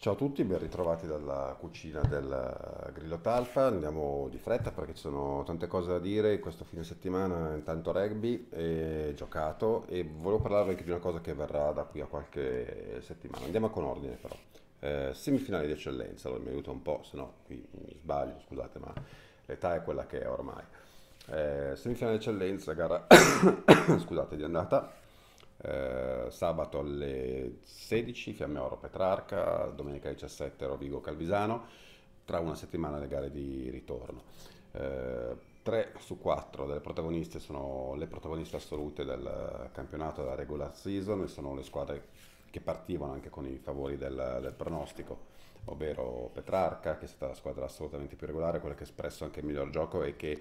Ciao a tutti, ben ritrovati dalla cucina del eh, Grillo Talfa. Andiamo di fretta perché ci sono tante cose da dire. Questo fine settimana intanto rugby è giocato e volevo parlarvi anche di una cosa che verrà da qui a qualche settimana. Andiamo con ordine però. Eh, semifinali di eccellenza, allora mi aiuta un po', se no qui mi sbaglio, scusate, ma l'età è quella che è ormai. Eh, semifinale di eccellenza, gara scusate, di andata eh, sabato alle 16 Fiamme Oro Petrarca, domenica 17 Rovigo Calvisano, tra una settimana le gare di ritorno. Eh, 3 su 4 delle protagoniste sono le protagoniste assolute del campionato della regular season e sono le squadre che partivano anche con i favori del, del pronostico, ovvero Petrarca che è stata la squadra assolutamente più regolare, quella che ha espresso anche il miglior gioco e che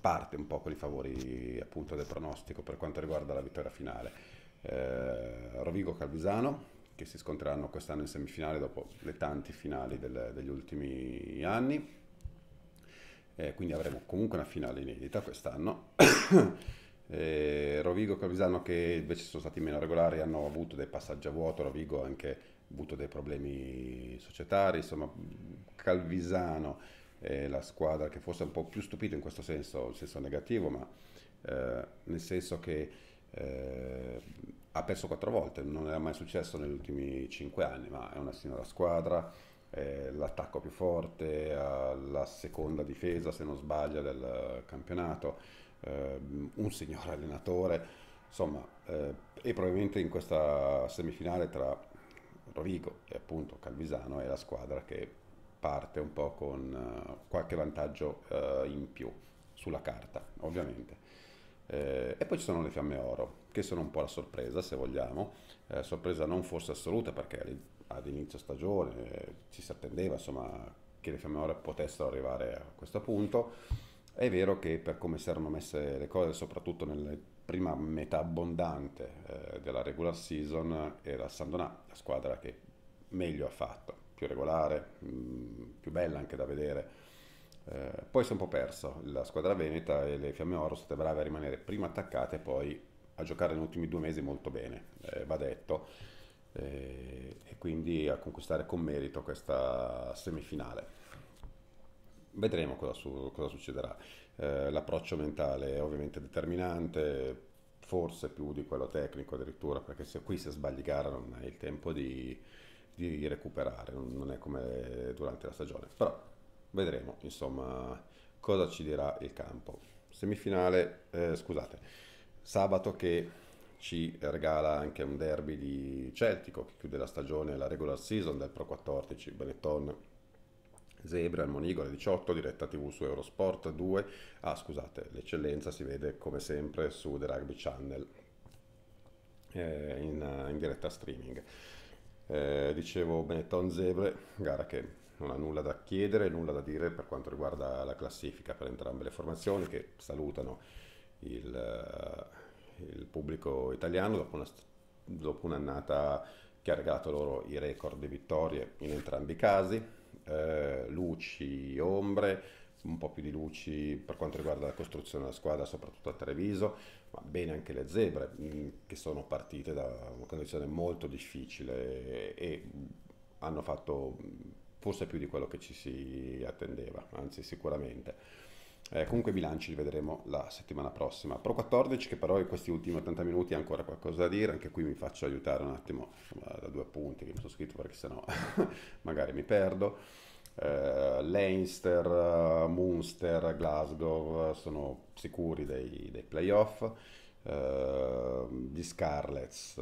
parte un po' con i favori appunto del pronostico per quanto riguarda la vittoria finale. Eh, Rovigo Calvisano che si scontreranno quest'anno in semifinale dopo le tanti finali del, degli ultimi anni. Eh, quindi avremo comunque una finale inedita quest'anno. eh, Rovigo e Calvisano che invece sono stati meno regolari hanno avuto dei passaggi a vuoto, Rovigo anche avuto dei problemi societari, insomma Calvisano è la squadra che forse è un po' più stupita in questo senso, nel senso negativo, ma eh, nel senso che eh, ha perso quattro volte, non era mai successo negli ultimi cinque anni, ma è una signora squadra, eh, l'attacco più forte, la seconda difesa se non sbaglio del campionato, ehm, un signor allenatore, insomma, eh, e probabilmente in questa semifinale tra Rovigo e appunto Calvisano è la squadra che parte un po' con uh, qualche vantaggio uh, in più sulla carta, ovviamente. Eh, e poi ci sono le fiamme oro, che sono un po' la sorpresa, se vogliamo, eh, sorpresa non forse assoluta perché ad inizio stagione eh, ci si attendeva insomma, che le fiamme oro potessero arrivare a questo punto. È vero che per come si erano messe le cose, soprattutto nella prima metà abbondante della regular season, era Sandonà la squadra che meglio ha fatto più regolare, mm, più bella anche da vedere. Eh, poi si è un po' perso, la squadra veneta e le Fiamme Oro sono state brave a rimanere prima attaccate e poi a giocare negli ultimi due mesi molto bene, eh, va detto, eh, e quindi a conquistare con merito questa semifinale. Vedremo cosa, su, cosa succederà. Eh, l'approccio mentale è ovviamente determinante, forse più di quello tecnico addirittura, perché se qui si sbagli gara non hai il tempo di, di recuperare, non è come durante la stagione, però vedremo insomma cosa ci dirà il campo. Semifinale, eh, scusate, sabato che ci regala anche un derby di Celtico che chiude la stagione, la regular season del Pro 14, Benetton Zebra, il alle 18, diretta TV su Eurosport 2. Ah, scusate, l'eccellenza si vede come sempre su The Rugby Channel eh, in, in diretta streaming. Eh, dicevo Benetton Zebre, gara che non ha nulla da chiedere, nulla da dire per quanto riguarda la classifica per entrambe le formazioni che salutano il, eh, il pubblico italiano dopo, una, dopo, un'annata che ha regalato loro i record di vittorie in entrambi i casi, eh, luci, ombre, un po' più di luci per quanto riguarda la costruzione della squadra, soprattutto a Treviso, ma bene anche le zebre mm, che sono partite da una condizione molto difficile e hanno fatto mm, forse più di quello che ci si attendeva, anzi sicuramente. Eh, comunque i bilanci li vedremo la settimana prossima. Pro 14 che però in questi ultimi 80 minuti ha ancora qualcosa da dire, anche qui mi faccio aiutare un attimo da due punti che mi sono scritto perché sennò magari mi perdo eh, Leinster, Munster, Glasgow eh, sono sicuri dei, dei playoff, eh, gli Scarlets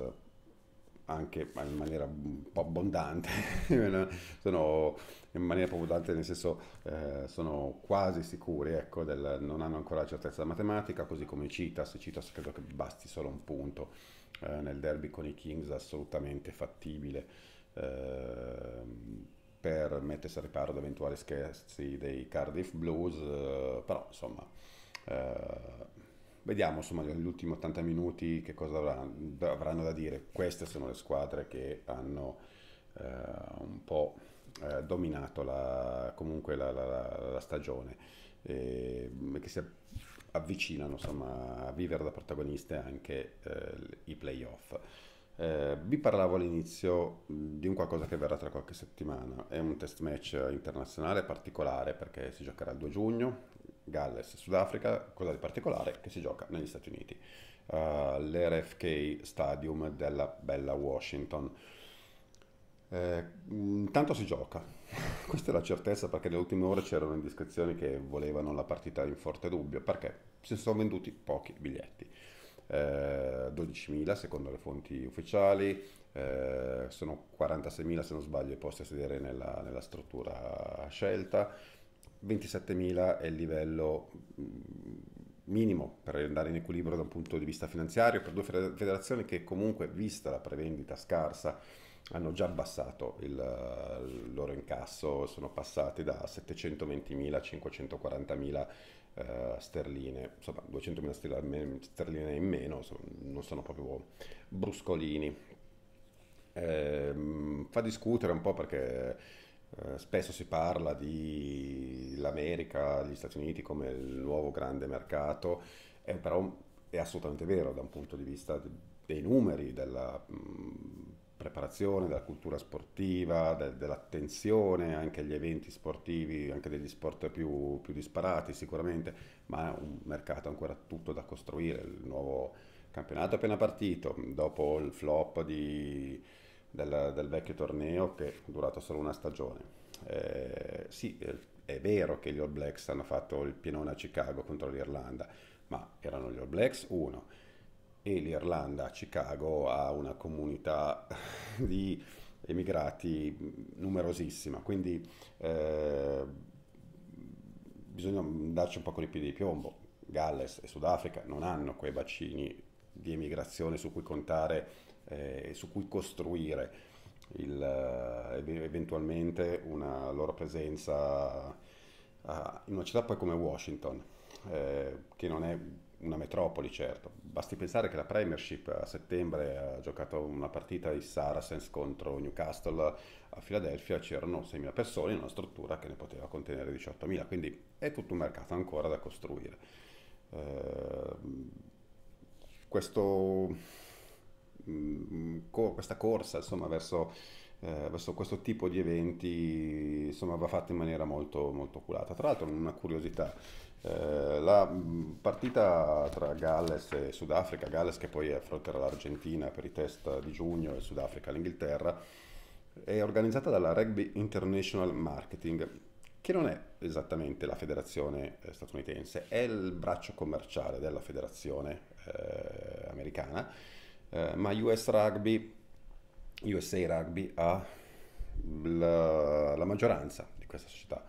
anche in maniera un po' abbondante, sono in maniera abbondante nel senso eh, sono quasi sicuri, ecco, del, non hanno ancora la certezza matematica, così come Citas, Citas credo che basti solo un punto eh, nel derby con i Kings, assolutamente fattibile. Eh, per mettersi a riparo da eventuali scherzi dei Cardiff Blues, eh, però insomma eh, vediamo insomma negli ultimi 80 minuti che cosa avranno, avranno, da dire. Queste sono le squadre che hanno eh, un po' eh, dominato la, comunque la, la, la stagione mm, e che si avvicinano insomma, a vivere da protagoniste anche eh, i playoff. Eh, vi parlavo all'inizio mm, di un qualcosa che verrà tra qualche settimana, è un test match internazionale particolare perché si giocherà il 2 giugno, Galles, Sudafrica, cosa di particolare che si gioca negli Stati Uniti, uh, eh, l'RFK Stadium della bella Washington. Eh, mm, intanto si gioca, questa è la certezza perché nelle ultime ore c'erano indiscrezioni che volevano la partita in forte dubbio perché si sono venduti pochi biglietti eh, 12.000 secondo le fonti ufficiali, eh, sono 46.000 se non sbaglio i posti a sedere nella, nella struttura scelta, 27.000 è il livello mm, minimo per andare in equilibrio da un punto di vista finanziario per due federazioni che comunque, vista la prevendita scarsa, hanno già abbassato il, il loro incasso, sono passati da 720.000 a 540.000 eh, sterline, insomma 200.000 sterline in meno, insomma, non sono proprio bruscolini. Eh, fa discutere un po' perché eh, spesso si parla dell'America, degli Stati Uniti come il nuovo grande mercato, eh, però è assolutamente vero da un punto di vista dei numeri, della... Mh, mm, preparazione, della cultura sportiva, de, dell'attenzione anche agli eventi sportivi, anche degli sport più, più disparati sicuramente, ma è un mercato ancora tutto da costruire, il nuovo campionato appena partito, dopo il flop di, del, del, vecchio torneo che è durato solo una stagione. Eh, sì, è vero che gli All Blacks hanno fatto il pienone a Chicago contro l'Irlanda, ma erano gli All Blacks, uno e l'Irlanda, Chicago, ha una comunità di emigrati numerosissima, quindi eh, bisogna darci un po' con i piedi di piombo. Galles e Sudafrica non hanno quei bacini di emigrazione su cui contare eh, e eh, su cui costruire il, eh, eventualmente una loro presenza ah, in una città poi come Washington, eh, che non è una metropoli, certo. Basti pensare che la Premiership a settembre ha giocato una partita di Saracens contro Newcastle a Filadelfia, c'erano 6.000 persone in una struttura che ne poteva contenere 18.000, quindi è tutto un mercato ancora da costruire. Eh, questo, mm, co- questa corsa insomma, verso, eh, verso, questo tipo di eventi insomma, va fatta in maniera molto, molto curata. Tra l'altro una curiosità eh, la mm, partita tra Galles e Sudafrica, Galles che poi affronterà l'Argentina per i test di giugno e Sudafrica l'Inghilterra, è organizzata dalla Rugby International Marketing, che non è esattamente la federazione eh, statunitense, è il braccio commerciale della federazione eh, americana, eh, ma US Rugby, USA Rugby ha la, la maggioranza di questa società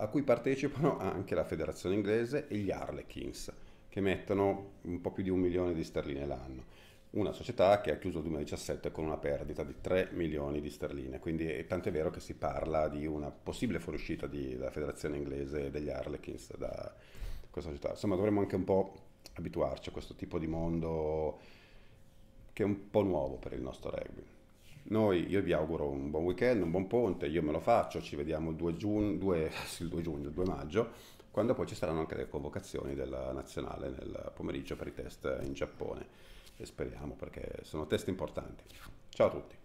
a cui partecipano anche la federazione inglese e gli Harlequins, che mettono un po' più di un milione di sterline l'anno. Una società che ha chiuso il 2017 con una perdita di 3 milioni di sterline, quindi è tant'è vero che si parla di una possibile fuoriuscita di, della federazione inglese e degli Harlequins da questa società. Insomma, dovremmo anche un po' abituarci a questo tipo di mondo che è un po' nuovo per il nostro rugby. Noi, io vi auguro un buon weekend, un buon ponte, io me lo faccio, ci vediamo il 2 giugno, 2, il 2, giugno, il 2 maggio, quando poi ci saranno anche le convocazioni della nazionale nel pomeriggio per i test in Giappone. E speriamo perché sono test importanti. Ciao a tutti.